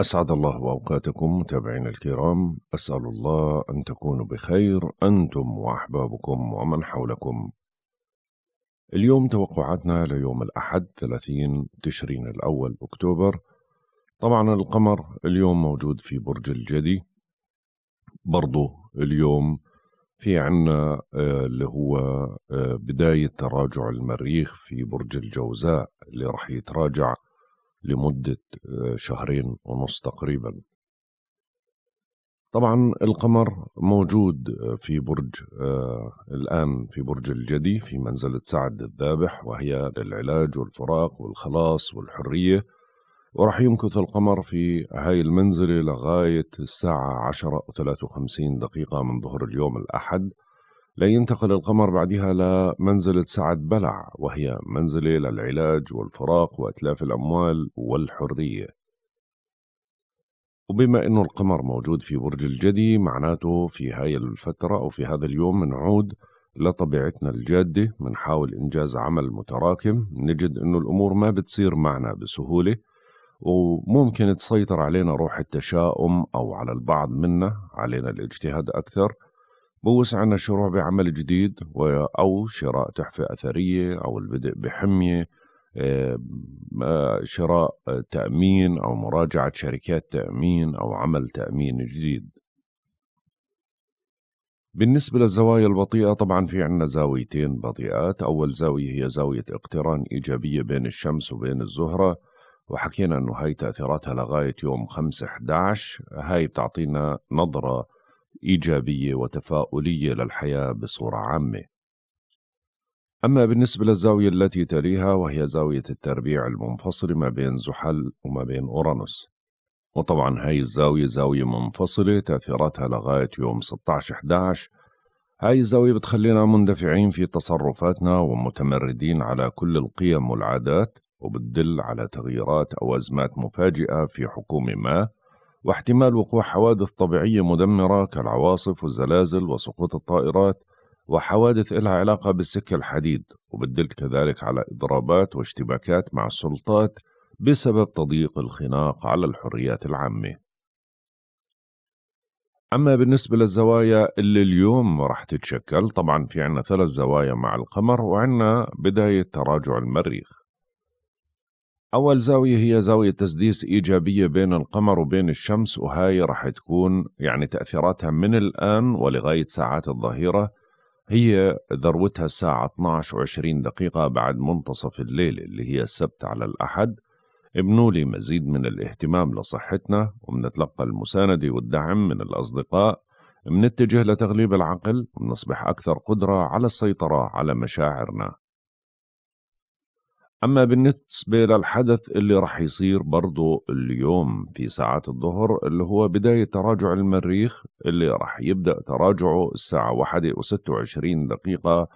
أسعد الله أوقاتكم متابعينا الكرام أسأل الله أن تكونوا بخير أنتم وأحبابكم ومن حولكم اليوم توقعاتنا ليوم الأحد 30 تشرين الأول أكتوبر طبعا القمر اليوم موجود في برج الجدي برضو اليوم في عنا آه، اللي هو آه، بداية تراجع المريخ في برج الجوزاء اللي رح يتراجع لمدة آه، شهرين ونص تقريبا طبعا القمر موجود آه، في برج آه، الآن في برج الجدي في منزلة سعد الذابح وهي للعلاج والفراق والخلاص والحرية ورح يمكث القمر في هاي المنزلة لغاية الساعة 10 و53 دقيقة من ظهر اليوم الأحد لن ينتقل القمر بعدها لمنزلة سعد بلع وهي منزلة للعلاج والفراق وإتلاف الأموال والحرية وبما أنه القمر موجود في برج الجدي معناته في هاي الفترة أو في هذا اليوم نعود لطبيعتنا الجادة منحاول إنجاز عمل متراكم نجد أنه الأمور ما بتصير معنا بسهولة وممكن تسيطر علينا روح التشاؤم أو على البعض منا علينا الاجتهاد أكثر بوسعنا الشروع بعمل جديد أو شراء تحفة أثرية أو البدء بحمية آه، شراء آه، تأمين أو مراجعة شركات تأمين أو عمل تأمين جديد بالنسبة للزوايا البطيئة طبعا في عندنا زاويتين بطيئات أول زاوية هي زاوية اقتران إيجابية بين الشمس وبين الزهرة وحكينا أنه هاي تأثيراتها لغاية يوم 5-11 هاي بتعطينا نظرة إيجابية وتفاؤلية للحياة بصورة عامة أما بالنسبة للزاوية التي تليها وهي زاوية التربيع المنفصلة ما بين زحل وما بين أورانوس وطبعا هاي الزاوية زاوية منفصلة تأثيراتها لغاية يوم 16-11 هاي الزاوية بتخلينا مندفعين في تصرفاتنا ومتمردين على كل القيم والعادات وبتدل على تغييرات أو أزمات مفاجئة في حكومة ما واحتمال وقوع حوادث طبيعية مدمرة كالعواصف والزلازل وسقوط الطائرات وحوادث إلها علاقة بالسكة الحديد وبتدل كذلك على إضرابات واشتباكات مع السلطات بسبب تضييق الخناق على الحريات العامة أما بالنسبة للزوايا اللي اليوم راح تتشكل طبعا في عنا ثلاث زوايا مع القمر وعنا بداية تراجع المريخ أول زاوية هي زاوية تسديس إيجابية بين القمر وبين الشمس وهاي رح تكون يعني تأثيراتها من الآن ولغاية ساعات الظهيرة هي ذروتها الساعة 12 و20 دقيقة بعد منتصف الليل اللي هي السبت على الأحد ابنوا لي مزيد من الاهتمام لصحتنا ومنتلقى المساندة والدعم من الأصدقاء منتجه لتغليب العقل ومنصبح أكثر قدرة على السيطرة على مشاعرنا أما بالنسبة للحدث اللي رح يصير برضو اليوم في ساعات الظهر اللي هو بداية تراجع المريخ اللي رح يبدأ تراجعه الساعة واحدة وستة وعشرين دقيقة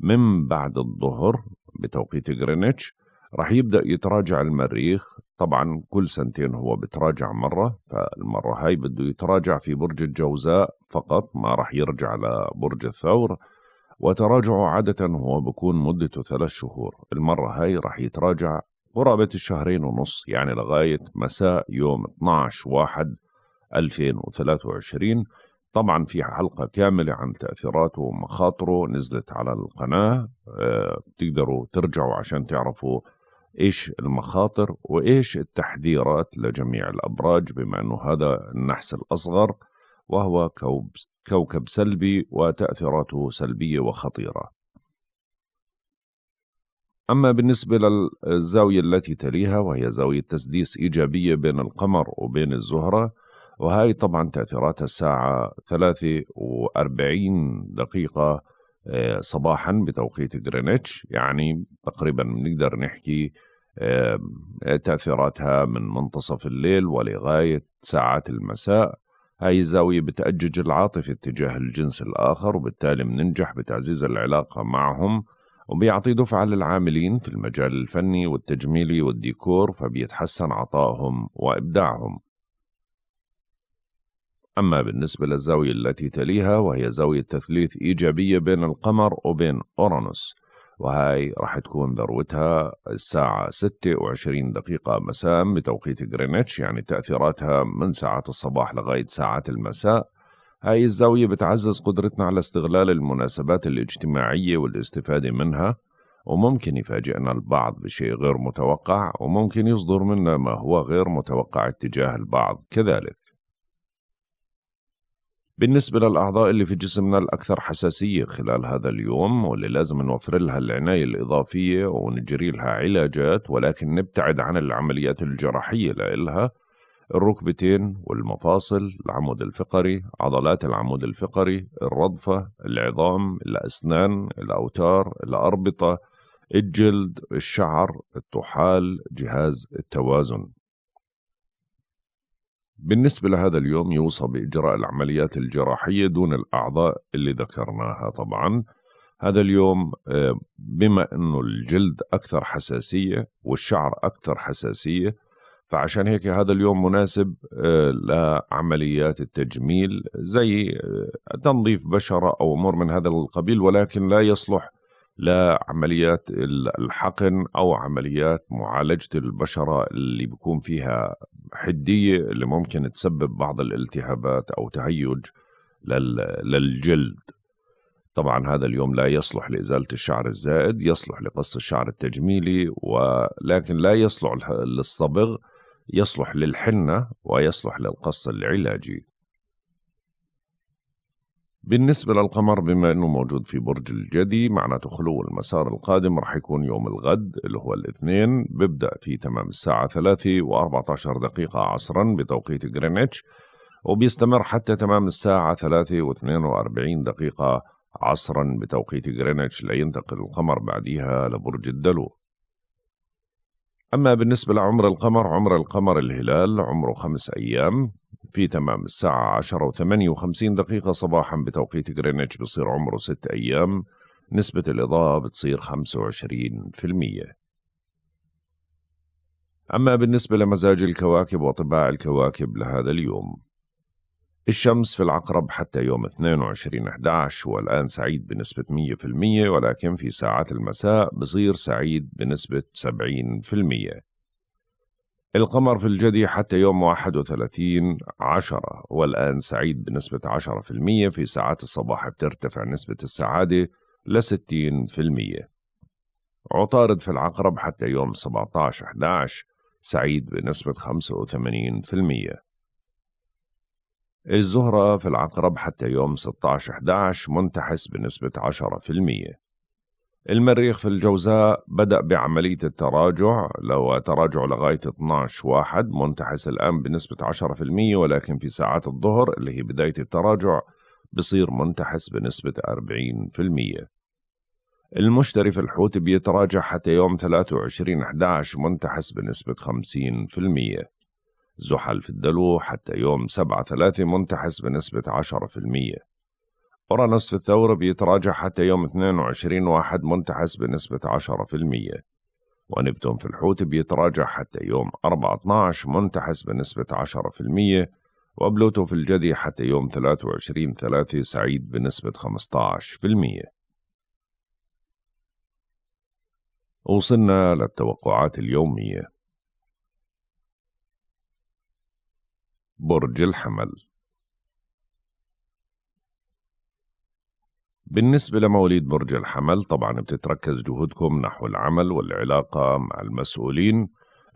من بعد الظهر بتوقيت غرينتش رح يبدأ يتراجع المريخ طبعا كل سنتين هو بتراجع مرة فالمرة هاي بده يتراجع في برج الجوزاء فقط ما رح يرجع لبرج الثور وتراجعه عادة هو بكون مدته ثلاث شهور المرة هاي رح يتراجع قرابة الشهرين ونص يعني لغاية مساء يوم 12 واحد 2023 طبعا في حلقة كاملة عن تأثيراته ومخاطره نزلت على القناة آه، بتقدروا ترجعوا عشان تعرفوا ايش المخاطر وايش التحذيرات لجميع الابراج بما انه هذا النحس الاصغر وهو كوكب سلبي وتأثيراته سلبية وخطيرة أما بالنسبة للزاوية التي تليها وهي زاوية تسديس إيجابية بين القمر وبين الزهرة وهي طبعا تأثيراتها الساعة 43 دقيقة آه، صباحا بتوقيت غرينتش يعني تقريبا بنقدر نحكي تأثيراتها من منتصف الليل ولغاية ساعات المساء هاي الزاوية بتأجج العاطفة اتجاه الجنس الآخر وبالتالي بننجح بتعزيز العلاقة معهم وبيعطي دفعة للعاملين في المجال الفني والتجميلي والديكور فبيتحسن عطائهم وإبداعهم أما بالنسبة للزاوية التي تليها وهي زاوية تثليث إيجابية بين القمر وبين أورانوس وهاي راح تكون ذروتها الساعة 26 دقيقة مساء بتوقيت غرينتش يعني تأثيراتها من ساعات الصباح لغاية ساعات المساء هاي الزاوية بتعزز قدرتنا على استغلال المناسبات الاجتماعية والاستفادة منها وممكن يفاجئنا البعض بشيء غير متوقع وممكن يصدر منا ما هو غير متوقع اتجاه البعض كذلك بالنسبة للأعضاء اللي في جسمنا الأكثر حساسية خلال هذا اليوم واللي لازم نوفر لها العناية الإضافية ونجري لها علاجات ولكن نبتعد عن العمليات الجراحية لإلها الركبتين والمفاصل العمود الفقري عضلات العمود الفقري الرضفة العظام الأسنان الأوتار الأربطة الجلد الشعر الطحال جهاز التوازن بالنسبة لهذا اليوم يوصى بإجراء العمليات الجراحية دون الأعضاء اللي ذكرناها طبعا هذا اليوم آه، بما أنه الجلد أكثر حساسية والشعر أكثر حساسية فعشان هيك هذا اليوم مناسب آه، لعمليات التجميل زي آه، تنظيف بشرة أو أمور من هذا القبيل ولكن لا يصلح لعمليات الحقن او عمليات معالجه البشره اللي بيكون فيها حديه اللي ممكن تسبب بعض الالتهابات او تهيج للجلد. طبعا هذا اليوم لا يصلح لازاله الشعر الزائد، يصلح لقص الشعر التجميلي ولكن لا يصلح للصبغ، يصلح للحنه ويصلح للقص العلاجي. بالنسبة للقمر بما أنه موجود في برج الجدي معناته خلو المسار القادم رح يكون يوم الغد اللي هو الاثنين ببدأ في تمام الساعة ثلاثة وأربعة عشر دقيقة عصرا بتوقيت غرينتش وبيستمر حتى تمام الساعة ثلاثة واثنين وأربعين دقيقة عصرا بتوقيت غرينتش لينتقل القمر بعديها لبرج الدلو أما بالنسبة لعمر القمر عمر القمر الهلال عمره خمس أيام في تمام الساعة 10 و58 دقيقة صباحا بتوقيت غرينتش بصير عمره ست أيام نسبة الإضاءة بتصير 25% أما بالنسبة لمزاج الكواكب وطباع الكواكب لهذا اليوم الشمس في العقرب حتى يوم 22/11 هو الآن سعيد بنسبة 100% ولكن في ساعات المساء بصير سعيد بنسبة 70% القمر في الجدي حتى يوم 31 عشرة والآن سعيد بنسبة 10% في ساعات الصباح بترتفع نسبة السعادة ل 60% عطارد في العقرب حتى يوم 17 11 سعيد بنسبة 85% الزهرة في العقرب حتى يوم 16 11 منتحس بنسبة 10% المريخ في الجوزاء بدأ بعملية التراجع لو تراجع لغاية 12 واحد منتحس الآن بنسبة 10% ولكن في ساعات الظهر اللي هي بداية التراجع بصير منتحس بنسبة 40% المشتري في الحوت بيتراجع حتى يوم 23 11 منتحس بنسبة 50% زحل في الدلو حتى يوم 7 3 منتحس بنسبة 10% ورى نصف الثور بيتراجع حتى يوم 22 واحد منتحس بنسبة 10% ونبتون في الحوت بيتراجع حتى يوم 4-12 منتحس بنسبة 10% وبلوتو في الجدي حتى يوم 23 3 سعيد بنسبة 15% وصلنا للتوقعات اليومية برج الحمل بالنسبة لمواليد برج الحمل طبعا بتتركز جهودكم نحو العمل والعلاقة مع المسؤولين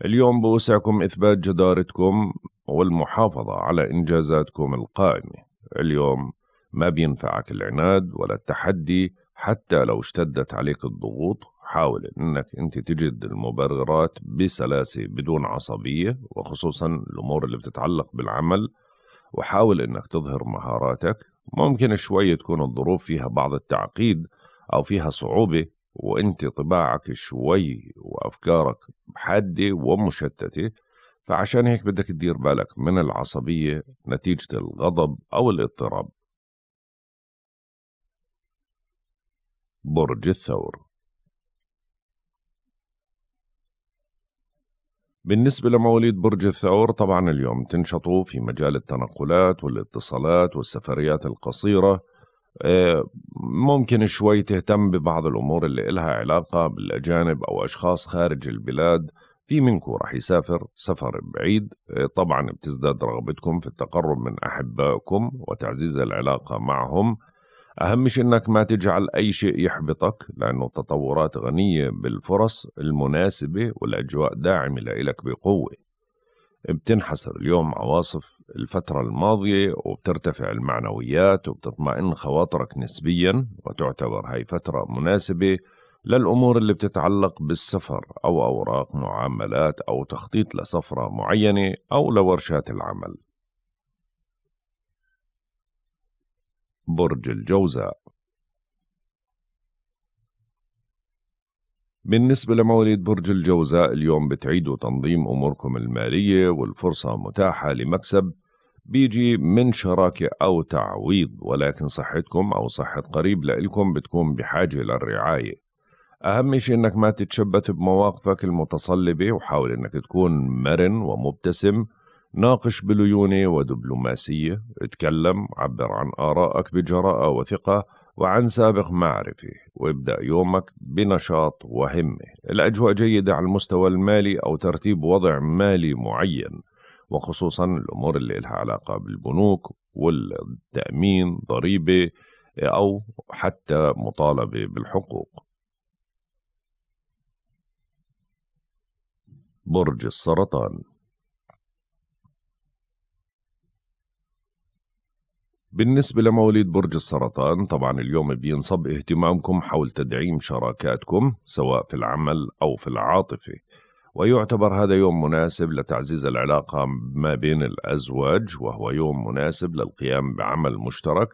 اليوم بوسعكم إثبات جدارتكم والمحافظة على إنجازاتكم القائمة اليوم ما بينفعك العناد ولا التحدي حتى لو اشتدت عليك الضغوط حاول انك انت تجد المبررات بسلاسه بدون عصبيه وخصوصا الامور اللي بتتعلق بالعمل وحاول انك تظهر مهاراتك ممكن شوي تكون الظروف فيها بعض التعقيد أو فيها صعوبة وأنت طباعك شوي وأفكارك حادة ومشتتة فعشان هيك بدك تدير بالك من العصبية نتيجة الغضب أو الاضطراب برج الثور بالنسبة لمواليد برج الثور طبعا اليوم تنشطوا في مجال التنقلات والاتصالات والسفريات القصيرة آه، ممكن شوي تهتم ببعض الأمور اللي إلها علاقة بالأجانب أو أشخاص خارج البلاد في منكم رح يسافر سفر بعيد آه، طبعا بتزداد رغبتكم في التقرب من أحبائكم وتعزيز العلاقة معهم أهم شيء أنك ما تجعل أي شيء يحبطك لأنه التطورات غنية بالفرص المناسبة والأجواء داعمة لإلك بقوة بتنحسر اليوم عواصف الفترة الماضية وبترتفع المعنويات وبتطمئن خواطرك نسبيا وتعتبر هاي فترة مناسبة للأمور اللي بتتعلق بالسفر أو أوراق معاملات أو تخطيط لسفرة معينة أو لورشات العمل برج الجوزاء بالنسبة لمواليد برج الجوزاء اليوم بتعيدوا تنظيم أموركم المالية والفرصة متاحة لمكسب بيجي من شراكة أو تعويض ولكن صحتكم أو صحة قريب لإلكم بتكون بحاجة للرعاية أهم شيء أنك ما تتشبث بمواقفك المتصلبة وحاول أنك تكون مرن ومبتسم ناقش بليونة ودبلوماسية اتكلم عبر عن آرائك بجراءة وثقة وعن سابق معرفة وابدأ يومك بنشاط وهمة الأجواء جيدة على المستوى المالي أو ترتيب وضع مالي معين وخصوصا الأمور اللي لها علاقة بالبنوك والتأمين ضريبة أو حتى مطالبة بالحقوق برج السرطان بالنسبة لمواليد برج السرطان طبعا اليوم بينصب اهتمامكم حول تدعيم شراكاتكم سواء في العمل أو في العاطفة ويعتبر هذا يوم مناسب لتعزيز العلاقة ما بين الأزواج وهو يوم مناسب للقيام بعمل مشترك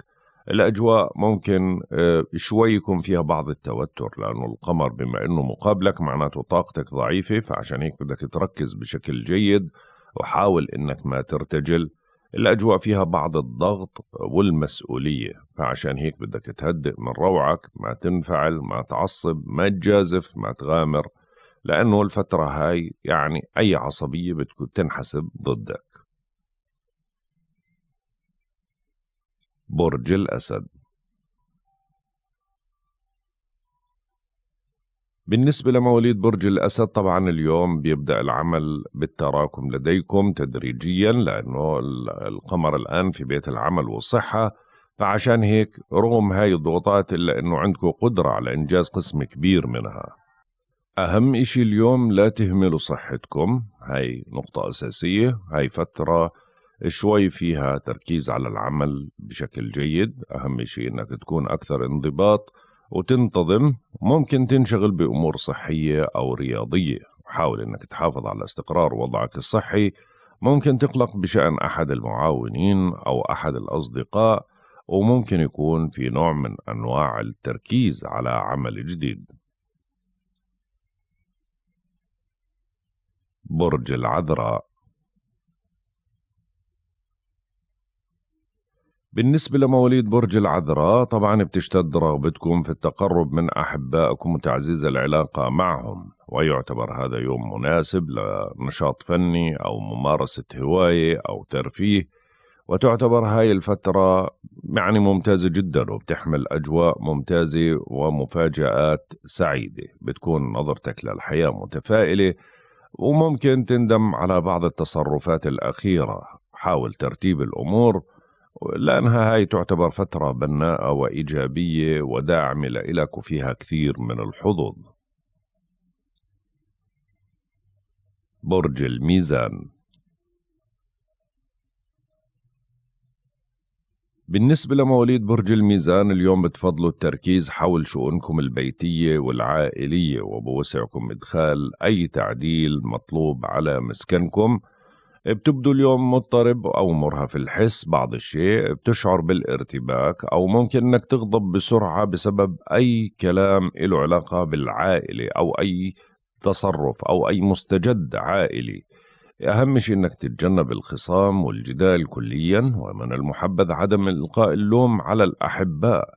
الأجواء ممكن آه، شوي يكون فيها بعض التوتر لأنه القمر بما أنه مقابلك معناته طاقتك ضعيفة فعشان هيك بدك تركز بشكل جيد وحاول أنك ما ترتجل الأجواء فيها بعض الضغط والمسؤولية فعشان هيك بدك تهدئ من روعك ما تنفعل ما تعصب ما تجازف ما تغامر لأنه الفترة هاي يعني أي عصبية بتكون تنحسب ضدك برج الأسد بالنسبة لمواليد برج الأسد طبعا اليوم بيبدأ العمل بالتراكم لديكم تدريجيا لأنه القمر الآن في بيت العمل والصحة فعشان هيك رغم هاي الضغوطات إلا أنه عندكم قدرة على إنجاز قسم كبير منها أهم إشي اليوم لا تهملوا صحتكم هاي نقطة أساسية هاي فترة شوي فيها تركيز على العمل بشكل جيد أهم إشي أنك تكون أكثر انضباط وتنتظم ممكن تنشغل بأمور صحية أو رياضية حاول أنك تحافظ على استقرار وضعك الصحي ممكن تقلق بشأن أحد المعاونين أو أحد الأصدقاء وممكن يكون في نوع من أنواع التركيز على عمل جديد برج العذراء بالنسبة لمواليد برج العذراء طبعا بتشتد رغبتكم في التقرب من أحبائكم وتعزيز العلاقة معهم ويعتبر هذا يوم مناسب لنشاط فني أو ممارسة هواية أو ترفيه وتعتبر هاي الفترة يعني ممتازة جدا وبتحمل أجواء ممتازة ومفاجآت سعيدة بتكون نظرتك للحياة متفائلة وممكن تندم على بعض التصرفات الأخيرة حاول ترتيب الأمور لأنها هاي تعتبر فترة بناءة وإيجابية وداعمة لإلك وفيها كثير من الحظوظ برج الميزان بالنسبة لمواليد برج الميزان اليوم بتفضلوا التركيز حول شؤونكم البيتية والعائلية وبوسعكم إدخال أي تعديل مطلوب على مسكنكم بتبدو اليوم مضطرب أو مرهف الحس بعض الشيء بتشعر بالارتباك أو ممكن أنك تغضب بسرعة بسبب أي كلام له علاقة بالعائلة أو أي تصرف أو أي مستجد عائلي أهم شيء أنك تتجنب الخصام والجدال كليا ومن المحبذ عدم إلقاء اللوم على الأحباء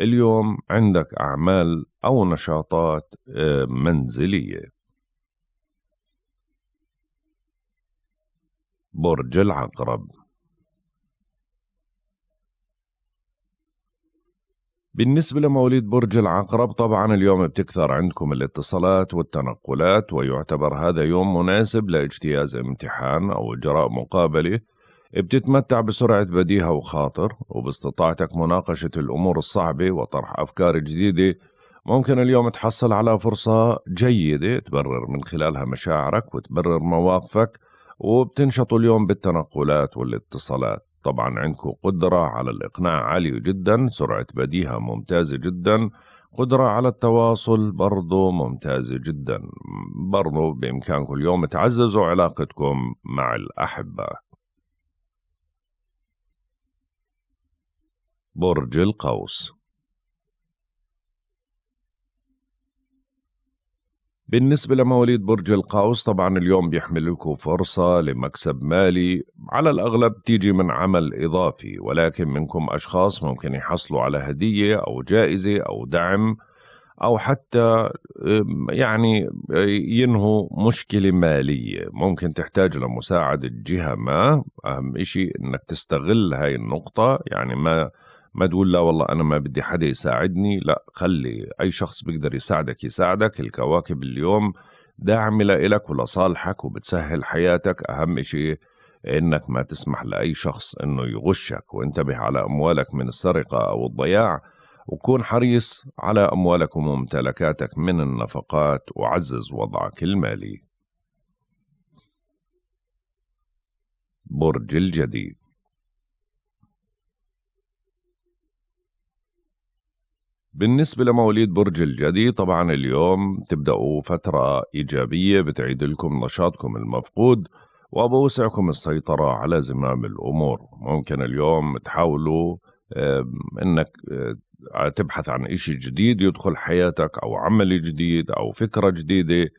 اليوم عندك أعمال أو نشاطات آه، منزلية برج العقرب بالنسبة لمواليد برج العقرب طبعا اليوم بتكثر عندكم الاتصالات والتنقلات ويعتبر هذا يوم مناسب لاجتياز امتحان أو إجراء مقابلة بتتمتع بسرعة بديهة وخاطر وباستطاعتك مناقشة الأمور الصعبة وطرح أفكار جديدة ممكن اليوم تحصل على فرصة جيدة تبرر من خلالها مشاعرك وتبرر مواقفك وبتنشطوا اليوم بالتنقلات والاتصالات طبعا عندكم قدرة على الإقناع عالية جدا سرعة بديهة ممتازة جدا قدرة على التواصل برضو ممتازة جدا برضو بإمكانكم اليوم تعززوا علاقتكم مع الأحبة برج القوس بالنسبة لمواليد برج القوس طبعا اليوم بيحمل لكم فرصة لمكسب مالي على الأغلب تيجي من عمل إضافي ولكن منكم أشخاص ممكن يحصلوا على هدية أو جائزة أو دعم أو حتى يعني ينهوا مشكلة مالية ممكن تحتاج لمساعدة جهة ما أهم إشي أنك تستغل هاي النقطة يعني ما ما تقول لا والله أنا ما بدي حدا يساعدني لا خلي أي شخص بيقدر يساعدك يساعدك الكواكب اليوم داعمة لك ولصالحك وبتسهل حياتك أهم شيء إنك ما تسمح لأي شخص إنه يغشك وانتبه على أموالك من السرقة أو الضياع وكون حريص على أموالك وممتلكاتك من النفقات وعزز وضعك المالي برج الجديد بالنسبة لمواليد برج الجدي طبعا اليوم تبدأوا فترة إيجابية بتعيد لكم نشاطكم المفقود وبوسعكم السيطرة على زمام الأمور ممكن اليوم تحاولوا أنك آه، تبحث عن إشي جديد يدخل حياتك أو عمل جديد أو فكرة جديدة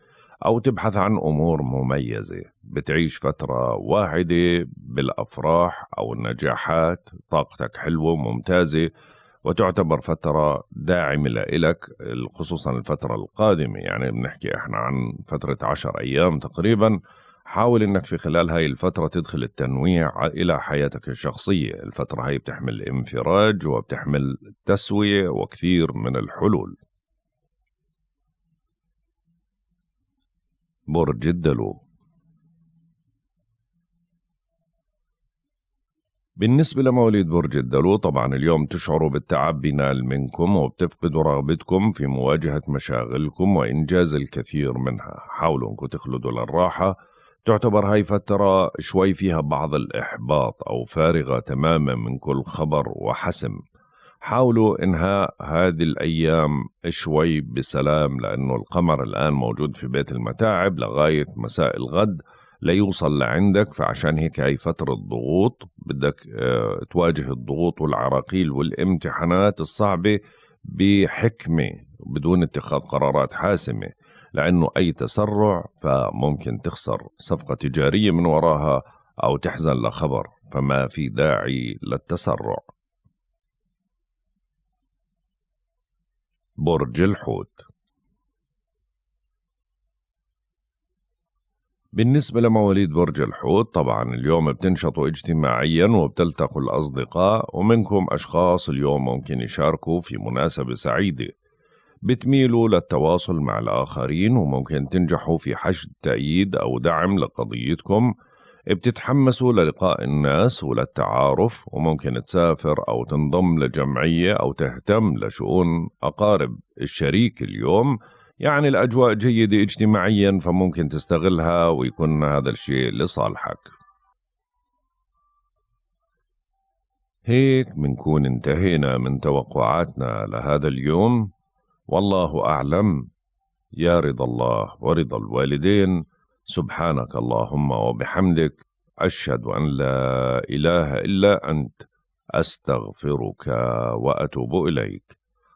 أو تبحث عن أمور مميزة بتعيش فترة واعدة بالأفراح أو النجاحات طاقتك حلوة ممتازة وتعتبر فترة داعمة لك خصوصا الفترة القادمة يعني بنحكي احنا عن فترة عشر أيام تقريبا حاول انك في خلال هاي الفترة تدخل التنويع الى حياتك الشخصية الفترة هاي بتحمل انفراج وبتحمل تسوية وكثير من الحلول برج الدلو بالنسبة لمواليد برج الدلو طبعا اليوم تشعروا بالتعب بينال منكم وبتفقدوا رغبتكم في مواجهة مشاغلكم وإنجاز الكثير منها حاولوا أنكم تخلدوا للراحة تعتبر هاي فترة شوي فيها بعض الإحباط أو فارغة تماما من كل خبر وحسم حاولوا إنهاء هذه الأيام شوي بسلام لأنه القمر الآن موجود في بيت المتاعب لغاية مساء الغد ليوصل لعندك فعشان هيك هاي فترة ضغوط بدك آه، تواجه الضغوط والعراقيل والامتحانات الصعبة بحكمة بدون اتخاذ قرارات حاسمة لأنه أي تسرع فممكن تخسر صفقة تجارية من وراها أو تحزن لخبر فما في داعي للتسرع برج الحوت بالنسبة لمواليد برج الحوت طبعا اليوم بتنشطوا اجتماعيا وبتلتقوا الأصدقاء ومنكم أشخاص اليوم ممكن يشاركوا في مناسبة سعيدة بتميلوا للتواصل مع الآخرين وممكن تنجحوا في حشد تأييد أو دعم لقضيتكم بتتحمسوا للقاء الناس وللتعارف وممكن تسافر أو تنضم لجمعية أو تهتم لشؤون أقارب الشريك اليوم يعني الأجواء جيدة اجتماعيا فممكن تستغلها ويكون هذا الشيء لصالحك هيك منكون انتهينا من توقعاتنا لهذا اليوم والله أعلم يا رضا الله ورضا الوالدين سبحانك اللهم وبحمدك أشهد أن لا إله إلا أنت أستغفرك وأتوب إليك